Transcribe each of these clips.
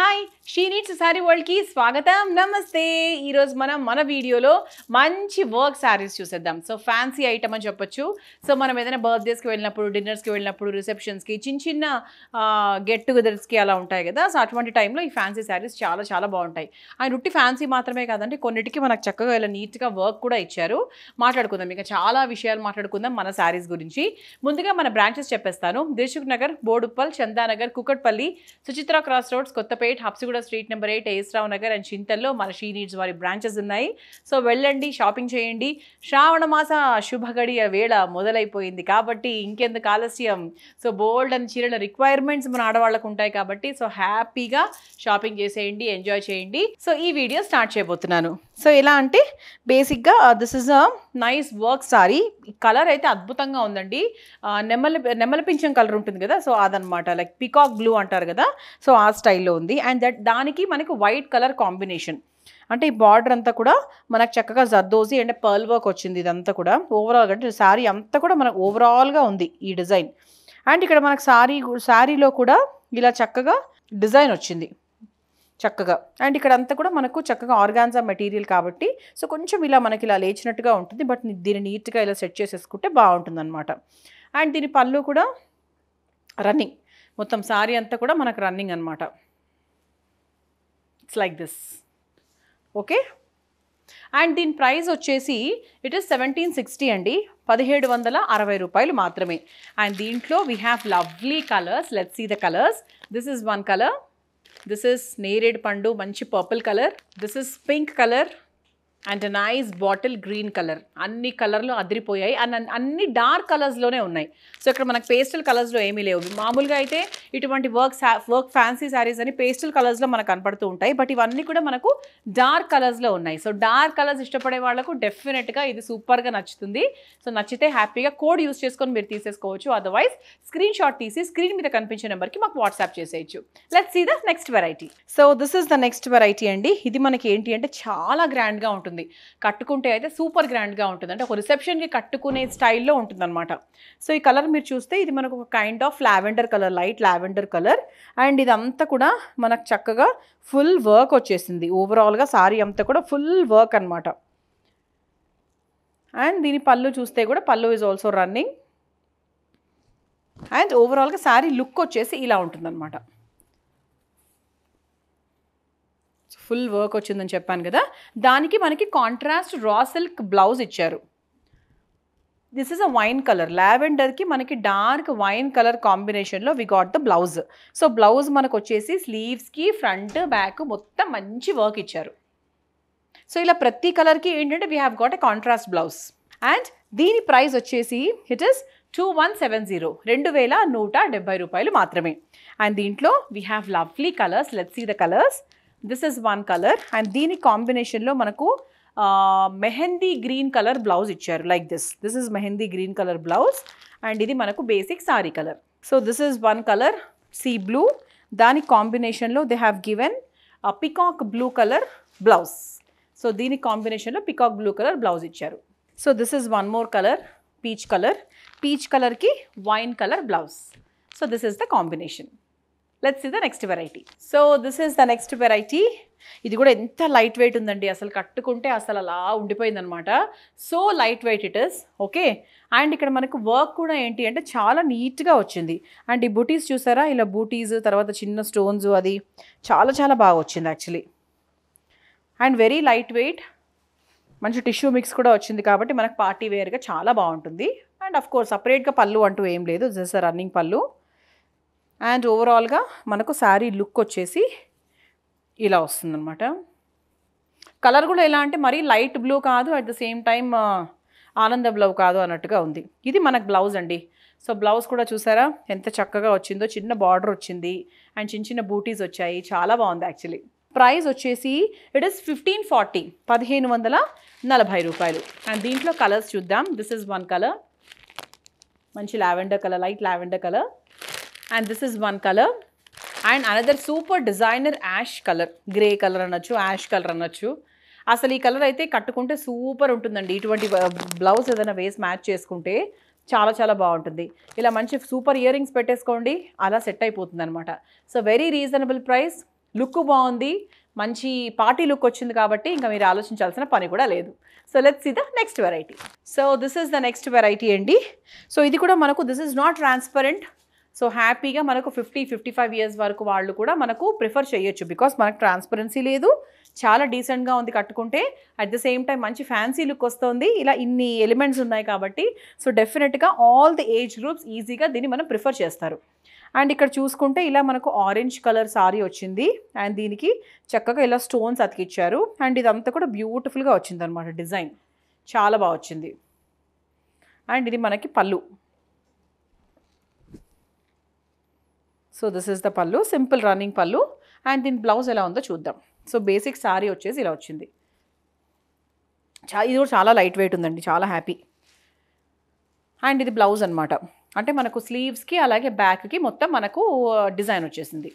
Hi she sorry వరల్డ్కి స్వాగతం నమస్తే ఈరోజు మనం మన వీడియోలో మంచి వర్క్ శారీస్ చూసేద్దాం సో ఫ్యాన్సీ ఐటమ్ అని చెప్పొచ్చు సో మనం ఏదైనా బర్త్డేస్కి వెళ్ళినప్పుడు డిన్నర్స్కి వెళ్ళినప్పుడు రిసెప్షన్స్కి చిన్న చిన్న గెట్ టుగెదర్స్కి అలా ఉంటాయి కదా సో అటువంటి టైంలో ఈ ఫ్యాన్సీ శారీస్ చాలా చాలా బాగుంటాయి ఆయన ఉట్టి ఫ్యాన్సీ మాత్రమే కాదండి కొన్నిటికి మనకు చక్కగా ఇలా నీట్గా వర్క్ కూడా ఇచ్చారు మాట్లాడుకుందాం ఇంకా చాలా విషయాలు మాట్లాడుకుందాం మన శారీస్ గురించి ముందుగా మన బ్రాంచెస్ చెప్పేస్తాను Dilsukh Nagar Boduppal Chandanagar Kukatpally Suchitra cross roads Kothapet eight Habsiguda street number eight ఏస్రావు నగర్ అండ్ చింతల్లో మన షీ నీడ్స్ వారి బ్రాంచెస్ ఉన్నాయి సో వెళ్ళండి షాపింగ్ చేయండి శ్రావణ మాస శుభగడియ వేళ మొదలైపోయింది కాబట్టి ఇంకెందుకు ఆలస్యం సో బోల్డ్ అండ్ చీరల రిక్వైర్మెంట్స్ మన ఆడవాళ్ళకు ఉంటాయి కాబట్టి సో హ్యాపీగా షాపింగ్ చేసేయండి ఎంజాయ్ చేయండి సో ఈ వీడియో స్టార్ట్ చేయబోతున్నాను సో ఎలా అంటే బేసిక్గా this is a nice work sari colour అయితే అద్భుతంగా ఉందండి నెమ్మల uh, నెమ్మల పింఛం కలర్ ఉంటుంది కదా సో అదనమాట లైక్ పికాక్ బ్లూ అంటారు కదా సో ఆ స్టైల్లో ఉంది అండ్ దట్ దానికి మనకి వైట్ కలర్ కాంబినేషన్ అంటే ఈ బార్డర్ అంతా కూడా మనకు చక్కగా జర్దోజీ అండ్ పర్ల్ వర్క్ వచ్చింది ఇదంతా కూడా ఓవరాల్గా అంటే శారీ అంతా కూడా మనకు ఓవరాల్గా ఉంది ఈ డిజైన్ అండ్ ఇక్కడ మనకు శారీ శారీలో కూడా ఇలా చక్కగా డిజైన్ వచ్చింది చక్కగా అండ్ ఇక్కడ అంతా కూడా మనకు చక్కగా ఆర్గాన్జా మెటీరియల్ కాబట్టి సో కొంచెం ఇలా మనకి ఇలా లేచినట్టుగా ఉంటుంది బట్ దీన్ని నీట్గా ఇలా సెట్ చేసేసుకుంటే బాగుంటుంది అనమాట అండ్ దీని పళ్ళు కూడా రన్నింగ్ మొత్తం సారీ అంతా కూడా మనకు రన్నింగ్ అనమాట it's like this okay and దీని ప్రైస్ వచ్చేసి ఇట్ ఈస్ సెవెంటీన్ సిక్స్టీ అండి పదిహేడు వందల అరవై రూపాయలు మాత్రమే అండ్ దీంట్లో we have lovely colours let see the colours this is one colour This is Nereid Pandu, manchi purple color. This is pink color. And nice bottle green colour అన్ని కలర్లు అదిరిపోయాయి and అన్ని డార్క్ కలర్స్లోనే ఉన్నాయి so ఇక్కడ మనకు pastel కలర్స్లో ఏమీ లేవు మామూలుగా అయితే ఇటువంటి వర్క్ వర్క్ ఫ్యాన్సీ శారీస్ అని పేస్టల్ కలర్స్లో మనకు కనపడుతూ ఉంటాయి బట్ ఇవన్నీ కూడా మనకు డార్క్ కలర్స్లో ఉన్నాయి సో డార్క్ కలర్స్ ఇష్టపడే వాళ్ళకు డెఫినెట్గా ఇది సూపర్గా నచ్చుతుంది సో నచ్చితే హ్యాపీగా కోడ్ యూస్ చేసుకొని మీరు తీసేసుకోవచ్చు అదర్వైజ్ స్క్రీన్ షాట్ తీసి స్క్రీన్ మీద కనిపించే నెంబర్కి మాకు వాట్సాప్ చేసేయచ్చు let see the next variety so this is the next variety అండి ఇది మనకి ఏంటి అంటే చాలా గ్రాండ్గా ఉంటుంది ఉంటుంది కట్టుకుంటే అయితే సూపర్ గ్రాండ్గా ఉంటుంది అంటే ఒక రిసెప్షన్కి కట్టుకునే స్టైల్లో ఉంటుందన్నమాట సో ఈ కలర్ మీరు చూస్తే ఇది మనకు ఒక kind of lavender colour light lavender colour and ఇదంతా కూడా మనకు చక్కగా ఫుల్ వర్క్ వచ్చేసింది ఓవరాల్గా సారీ అంతా కూడా ఫుల్ వర్క్ అనమాట అండ్ దీని పళ్ళు చూస్తే కూడా పళ్ళు ఈజ్ ఆల్సో రన్నింగ్ అండ్ ఓవరాల్గా శారీ లుక్ వచ్చేసి ఇలా ఉంటుందన్నమాట ఫుల్ వర్క్ వచ్చిందని చెప్పాను కదా దానికి మనకి కాంట్రాస్ట్ రా సిల్క్ బ్లౌజ్ ఇచ్చారు this is a wine colour లావెండర్కి మనకి డార్క్ వైన్ కలర్ కాంబినేషన్లో we got the blouse so blouse మనకు వచ్చేసి స్లీవ్స్కి ఫ్రంట్ బ్యాక్ మొత్తం మంచి వర్క్ ఇచ్చారు సో ఇలా ప్రతి కలర్కి ఏంటంటే we have got a contrast blouse and దీని ప్రైస్ వచ్చేసి it is two one seven zero రెండు వేల నూట డెబ్బై రూపాయలు మాత్రమే అండ్ దీంట్లో we have lovely colours let see the colours this is one color and deeni combination lo manaku uh, mehendi green color blouse ichar like this this is mehendi green color blouse and idi manaku basic sari color so this is one color sea blue dani combination lo they have given a peacock blue color blouse so deeni combination lo peacock blue color blouse ichar so this is one more color peach color peach color ki wine color blouse so this is the combination let's see the next variety so this is the next variety ఇది కూడా ఎంత light weight ఉందండి అసలు కట్టుకుంటే అసలు అలా ఉండిపోయిందనమాట so light weight it is okay and ఇక్కడ మనకు వర్క్ కూడా ఏంటి అంటే చాలా నీట్గా వచ్చింది అండ్ ఈ బూటీస్ చూసారా ఇలా బూటీస్ తర్వాత చిన్న స్టోన్స్ అది చాలా చాలా బాగా వచ్చింది actually and very light weight మంచి టిష్యూ మిక్స్ కూడా వచ్చింది కాబట్టి మనకు పార్టీ వేర్గా చాలా బాగుంటుంది అండ్ అఫ్ కోర్స్ సపరేట్గా పళ్ళు అంటూ ఏం లేదు జస్ట్ రన్నింగ్ పళ్ళు అండ్ ఓవరాల్గా మనకు శారీ లుక్ వచ్చేసి ఇలా వస్తుందన్నమాట కలర్ కూడా ఎలా అంటే మరీ లైట్ బ్లూ కాదు అట్ ద సేమ్ టైం ఆనంద బ్లౌ కాదు అన్నట్టుగా ఉంది ఇది మనకు బ్లౌజ్ అండి సో బ్లౌజ్ కూడా చూసారా ఎంత చక్కగా వచ్చిందో చిన్న బార్డర్ వచ్చింది అండ్ చిన్న చిన్న బూటీస్ వచ్చాయి చాలా బాగుంది యాక్చువల్లీ ప్రైస్ వచ్చేసి ఇట్ ఇస్ ఫిఫ్టీన్ ఫార్టీ పదిహేను వందల నలభై రూపాయలు అండ్ దీంట్లో కలర్స్ చూద్దాం దిస్ ఇస్ వన్ కలర్ మంచి lavender colour light lavender colour and this is one colour and another super designer ash colour grey colour అనొచ్చు యాష్ కలర్ అనొచ్చు అసలు ఈ కలర్ అయితే కట్టుకుంటే సూపర్ ఉంటుందండి ఇటువంటి బ్లౌజ్ ఏదైనా వేసి మ్యాచ్ చేసుకుంటే చాలా చాలా బాగుంటుంది ఇలా మంచి సూపర్ ఇయర్ రింగ్స్ పెట్టేసుకోండి అలా సెట్ అయిపోతుంది అనమాట so very reasonable price look బాగుంది మంచి పార్టీ లుక్ వచ్చింది కాబట్టి ఇంకా మీరు ఆలోచించాల్సిన పని కూడా లేదు so let's see the next variety so this is the next variety అండి సో ఇది కూడా మనకు this is not transparent so హ్యాపీగా మనకు ఫిఫ్టీ ఫిఫ్టీ ఫైవ్ ఇయర్స్ వరకు వాళ్ళు కూడా మనకు ప్రిఫర్ చేయొచ్చు బికాస్ మనకు ట్రాన్స్పరెన్సీ లేదు చాలా డీసెంట్గా ఉంది కట్టుకుంటే అట్ ద సేమ్ టైం మంచి ఫ్యాన్సీ లుక్ వస్తుంది ఇలా ఇన్ని ఎలిమెంట్స్ ఉన్నాయి కాబట్టి సో డెఫినెట్గా ఆల్ ది ఏజ్ గ్రూప్స్ ఈజీగా దీన్ని మనం ప్రిఫర్ చేస్తారు అండ్ ఇక్కడ చూసుకుంటే ఇలా మనకు ఆరెంజ్ కలర్ సారీ వచ్చింది అండ్ దీనికి చక్కగా ఇలా స్టోన్స్ అతికిచ్చారు అండ్ ఇదంతా కూడా బ్యూటిఫుల్గా వచ్చింది అనమాట డిజైన్ చాలా బాగా వచ్చింది అండ్ ఇది మనకి pallu so this is the pallu simple running pallu and దీని బ్లౌజ్ ఎలా ఉందో చూద్దాం సో బేసిక్ శారీ వచ్చేసి ఇలా వచ్చింది చా ఇది కూడా చాలా లైట్ వెయిట్ ఉందండి చాలా హ్యాపీ అండ్ ఇది బ్లౌజ్ అనమాట అంటే మనకు స్లీవ్స్కి అలాగే బ్యాక్కి మొత్తం మనకు డిజైన్ వచ్చేసింది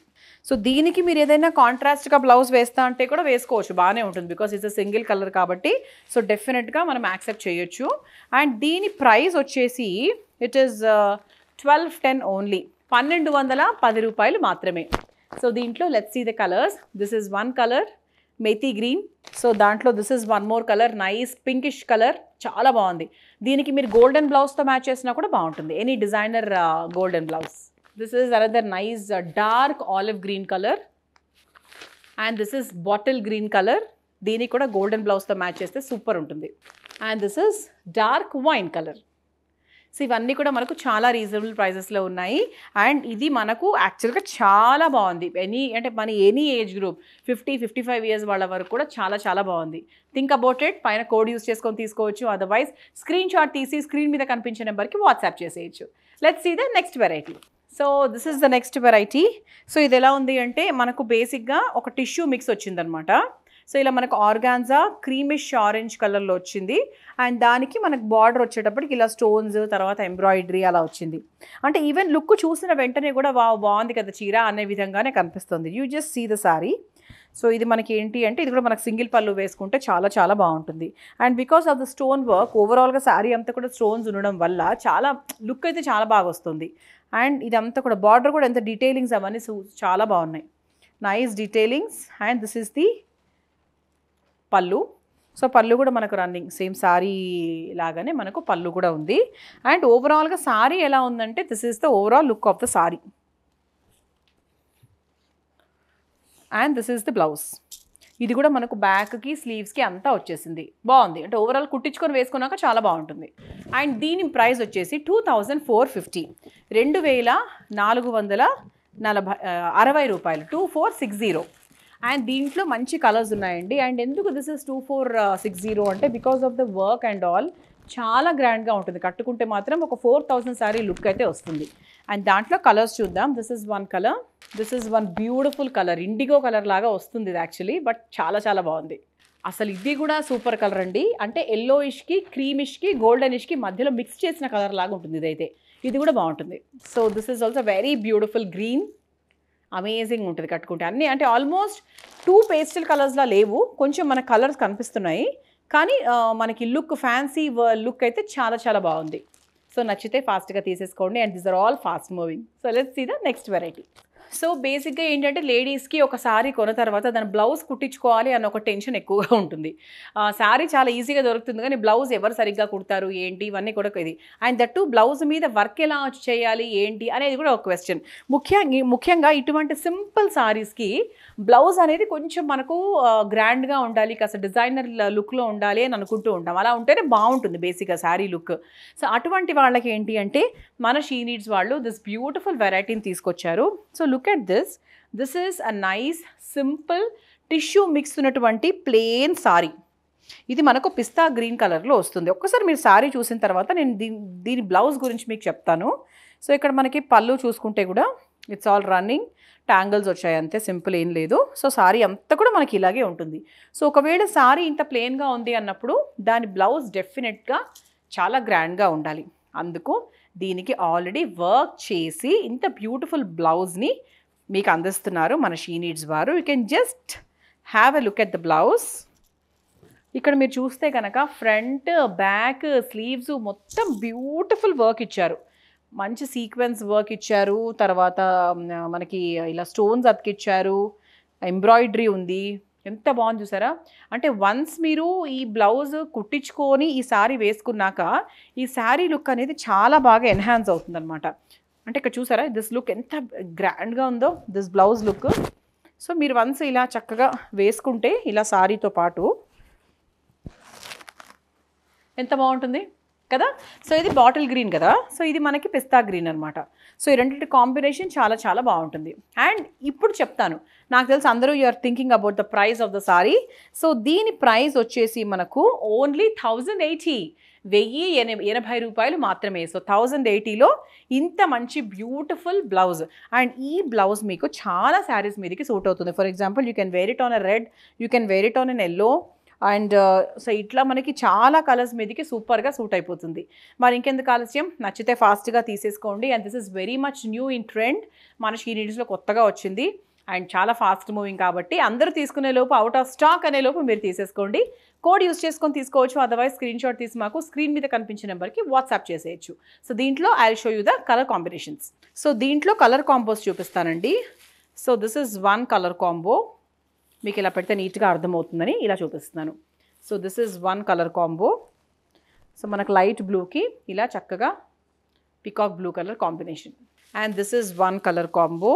సో దీనికి మీరు ఏదైనా కాంట్రాస్ట్గా బ్లౌజ్ వేస్తా అంటే కూడా వేసుకోవచ్చు బాగానే ఉంటుంది బికాస్ ఇట్స్ సింగిల్ కలర్ కాబట్టి సో డెఫినెట్గా మనం యాక్సెప్ట్ చేయొచ్చు అండ్ దీని ప్రైస్ వచ్చేసి it is twelve ten only పన్నెండు వందల పది రూపాయలు మాత్రమే సో దీంట్లో let see the colours this is one colour methi green so దాంట్లో this is one more colour nice pinkish colour చాలా బాగుంది దీనికి మీరు గోల్డెన్ బ్లౌజ్తో మ్యాచ్ చేసినా కూడా బాగుంటుంది any designer golden blouse this is another nice dark olive green colour and this is bottle green colour దీనికి కూడా గోల్డెన్ బ్లౌజ్తో మ్యాచ్ చేస్తే సూపర్ ఉంటుంది and this is dark wine colour so ఇవన్నీ కూడా మనకు చాలా రీజనబుల్ ప్రైజెస్లో ఉన్నాయి అండ్ ఇది మనకు యాక్చువల్గా చాలా బాగుంది ఎనీ అంటే మన any age group fifty fifty five years వాళ్ళ వరకు కూడా చాలా చాలా బాగుంది థింక్ అబౌట్ ఇట్ పైన కోడ్ యూస్ చేసుకొని తీసుకోవచ్చు అదర్వైజ్ స్క్రీన్ షాట్ తీసి స్క్రీన్ మీద కనిపించే నెంబర్కి వాట్సాప్ చేసేయచ్చు let's see the next variety so this is the next variety so ఇది ఎలా ఉంది అంటే మనకు బేసిక్గా ఒక టిష్యూ మిక్స్ వచ్చిందనమాట సో ఇలా మనకు ఆర్గాన్జా క్రీమిష్ ఆరెంజ్ కలర్లో వచ్చింది అండ్ దానికి మనకు బార్డర్ వచ్చేటప్పటికి ఇలా స్టోన్స్ తర్వాత ఎంబ్రాయిడరీ అలా వచ్చింది అంటే ఈవెన్ లుక్ చూసిన వెంటనే కూడా వా బాగుంది కదా చీర అనే విధంగానే కనిపిస్తుంది you just see the sari so ఇది మనకి ఏంటి అంటే ఇది కూడా మనకు సింగిల్ పళ్ళు వేసుకుంటే చాలా చాలా బాగుంటుంది and because of the stone work ఓవరాల్గా శారీ అంతా కూడా స్టోన్స్ ఉండడం వల్ల చాలా లుక్ అయితే చాలా బాగా వస్తుంది అండ్ ఇదంతా కూడా బార్డర్ కూడా ఎంత డీటెయిలింగ్స్ అవన్నీ చాలా బాగున్నాయి nice detailings and this is the pallu so pallu కూడా మనకు రన్నింగ్ సేమ్ సారీ లాగానే మనకు పళ్ళు కూడా ఉంది అండ్ ఓవరాల్గా సారీ ఎలా ఉందంటే this is the overall look of the sari and this is the blouse ఇది కూడా మనకు బ్యాక్కి స్లీవ్స్కి అంతా వచ్చేసింది బాగుంది అంటే ఓవరాల్ కుట్టించుకొని వేసుకున్నాక చాలా బాగుంటుంది అండ్ దీని ప్రైస్ వచ్చేసి టూ థౌజండ్ ఫోర్ ఫిఫ్టీ రెండు వేల నాలుగు వందల నలభై అరవై రూపాయలు two four six zero and దీంట్లో మంచి కలర్స్ ఉన్నాయండి అండ్ ఎందుకు this is two four six zero అంటే because of the work and all చాలా గ్రాండ్గా ఉంటుంది కట్టుకుంటే మాత్రం ఒక ఫోర్ థౌసండ్ శారీ లుక్ అయితే వస్తుంది అండ్ దాంట్లో కలర్స్ చూద్దాం this is one colour this is one beautiful colour indigo colour లాగా వస్తుంది ఇది యాక్చువల్లీ బట్ చాలా చాలా బాగుంది అసలు ఇది కూడా సూపర్ కలర్ అండి అంటే ఎల్లోయిష్కి క్రీమిష్కి గోల్డెనిష్కి మధ్యలో మిక్స్ చేసిన కలర్ లాగా ఉంటుంది ఇదైతే ఇది కూడా బాగుంటుంది so this is also very beautiful green amazing ఉంటుంది కట్టుకుంటే అన్నీ అంటే ఆల్మోస్ట్ టూ పేస్టల్ కలర్స్లా లేవు కొంచెం మన కలర్స్ కనిపిస్తున్నాయి కానీ మనకి లుక్ ఫ్యాన్సీ లుక్ అయితే చాలా చాలా బాగుంది సో నచ్చితే ఫాస్ట్గా తీసేసుకోండి and these are all fast moving so let see the next variety so బేసిక్గా ఏంటంటే లేడీస్కి ఒక శారీ కొన్న తర్వాత దాని బ్లౌజ్ కుట్టించుకోవాలి అన్న ఒక టెన్షన్ ఎక్కువగా ఉంటుంది శారీ చాలా ఈజీగా దొరుకుతుంది కానీ బ్లౌజ్ ఎవరు సరిగ్గా కుడతారు ఏంటి ఇవన్నీ కూడా ఇది అండ్ దట్టు బ్లౌజ్ మీద వర్క్ ఎలా చేయాలి ఏంటి అనేది కూడా ఒక క్వశ్చన్ ముఖ్యంగా ముఖ్యంగా ఇటువంటి సింపుల్ శారీస్కి బ్లౌజ్ అనేది కొంచెం మనకు గ్రాండ్గా ఉండాలి కాస్త డిజైనర్ లుక్లో ఉండాలి అని అనుకుంటూ ఉంటాం అలా ఉంటేనే బాగుంటుంది బేసిక్గా శారీ లుక్ సో అటువంటి వాళ్ళకి ఏంటి అంటే మన షీ నీడ్స్ వాళ్ళు దిస్ బ్యూటిఫుల్ వెరైటీని తీసుకొచ్చారు so look look at this this is a nice simple tissue mix ఉన్నటువంటి ప్లేన్ సారీ ఇది మనకు పిస్తా గ్రీన్ కలర్లో వస్తుంది ఒక్కసారి మీరు సారీ చూసిన తర్వాత నేను దీని దీని బ్లౌజ్ గురించి మీకు చెప్తాను సో ఇక్కడ మనకి పళ్ళు చూసుకుంటే కూడా ఇట్స్ ఆల్ రన్నింగ్ ట్యాంగిల్స్ వచ్చాయి అంతే సింపుల్ ఏం లేదు సో సారీ అంతా కూడా మనకి ఇలాగే ఉంటుంది సో ఒకవేళ సారీ ఇంత ప్లెయిన్గా ఉంది అన్నప్పుడు దాని బ్లౌజ్ డెఫినెట్గా చాలా గ్రాండ్గా ఉండాలి అందుకు దీనికి ఆల్రెడీ వర్క్ చేసి ఇంత బ్యూటిఫుల్ బ్లౌజ్ని మీకు అందిస్తున్నారు మన షీ నీడ్స్ వారు you can just have a look at the blouse ఇక్కడ మీరు చూస్తే కనుక ఫ్రంట్ బ్యాక్ స్లీవ్స్ మొత్తం బ్యూటిఫుల్ వర్క్ ఇచ్చారు మంచి సీక్వెన్స్ వర్క్ ఇచ్చారు తర్వాత మనకి ఇలా స్టోన్స్ అతికిచ్చారు ఎంబ్రాయిడరీ ఉంది ఎంత బాగుంది చూసారా అంటే వన్స్ మీరు ఈ బ్లౌజ్ కుట్టించుకొని ఈ శారీ వేసుకున్నాక ఈ శారీ లుక్ అనేది చాలా బాగా ఎన్హాన్స్ అవుతుందన్నమాట అంటే ఇక్కడ చూసారా దిస్ లుక్ ఎంత గ్రాండ్గా ఉందో దిస్ బ్లౌజ్ లుక్ సో మీరు వన్స్ ఇలా చక్కగా వేసుకుంటే ఇలా సారీతో పాటు ఎంత బాగుంటుంది కదా సో ఇది బాటిల్ గ్రీన్ కదా సో ఇది మనకి పిస్తా గ్రీన్ అనమాట సో ఈ రెండింటి కాంబినేషన్ చాలా చాలా బాగుంటుంది అండ్ ఇప్పుడు చెప్తాను నాకు తెలిసి అందరూ you're are thinking about the price of the sari so దీని ప్రైస్ వచ్చేసి మనకు ఓన్లీ థౌజండ్ వెయ్యి ఎనభై రూపాయలు మాత్రమే సో థౌజండ్ ఎయిటీలో ఇంత మంచి బ్యూటిఫుల్ బ్లౌజ్ అండ్ ఈ బ్లౌజ్ మీకు చాలా శారీస్ మీదకి సూట్ అవుతుంది for example you can wear it on a red you can wear it on an yellow and uh, so ఇట్లా మనకి చాలా కలర్స్ మీదకి సూపర్గా సూట్ అయిపోతుంది మరి ఇంకెందుకు ఆలస్యం నచ్చితే ఫాస్ట్గా తీసేసుకోండి and this is very much new in trend మన షీనిడ్స్లో కొత్తగా వచ్చింది అండ్ చాలా ఫాస్ట్ మూవింగ్ కాబట్టి అందరూ తీసుకునే లోపు అవుట్ ఆఫ్ స్టాక్ అనే లోపు మీరు తీసేసుకోండి కోడ్ యూస్ చేసుకొని తీసుకోవచ్చు అదర్వైజ్ స్క్రీన్ షాట్ తీసి మాకు స్క్రీన్ మీద కనిపించే నెంబర్కి వాట్సాప్ చేసేయచ్చు సో దీంట్లో I show you the colour combinations so దీంట్లో కలర్ కాంబోస్ చూపిస్తానండి so this is one colour combo మీకు ఇలా పెడితే నీట్గా అర్థమవుతుందని ఇలా చూపిస్తున్నాను so this is one colour combo so మనకు లైట్ బ్లూకి ఇలా చక్కగా peacock blue colour combination and this is one colour combo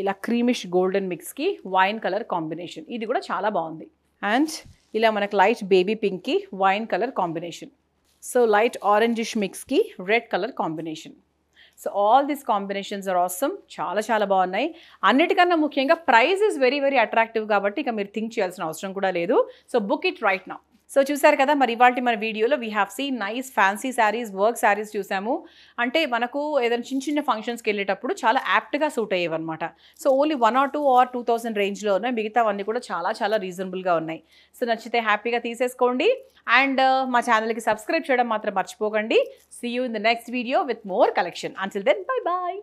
ఇలా క్రీమిష్ గోల్డెన్ మిక్స్కి వైన్ కలర్ కాంబినేషన్ ఇది కూడా చాలా బాగుంది అండ్ ఇలా మనకు లైట్ బేబీ పింక్కి wine colour combination so light orangish మిక్స్కి red colour combination so all these combinations are awesome చాలా చాలా బాగున్నాయి అన్నిటికన్నా ముఖ్యంగా price is very very attractive కాబట్టి ఇక మీరు థింక్ చేయాల్సిన అవసరం కూడా లేదు సో బుక్ ఇట్ రైట్ నా సో చూసారు కదా మరి ఇవాళ మన వీడియోలో we have see nice fancy saris work saris చూసాము అంటే మనకు ఏదైనా చిన్న చిన్న ఫంక్షన్స్కి వెళ్ళేటప్పుడు చాలా యాప్ట్గా సూట్ అయ్యేవన్నమాట so only one or two or two thousand రేంజ్లో ఉన్నాయి మిగతావన్నీ కూడా చాలా చాలా రీజనబుల్గా ఉన్నాయి సో నచ్చితే హ్యాపీగా తీసేసుకోండి అండ్ uh, మా ఛానల్కి సబ్స్క్రైబ్ చేయడం మాత్రం మర్చిపోకండి see you in the next video with more collection until then bye bye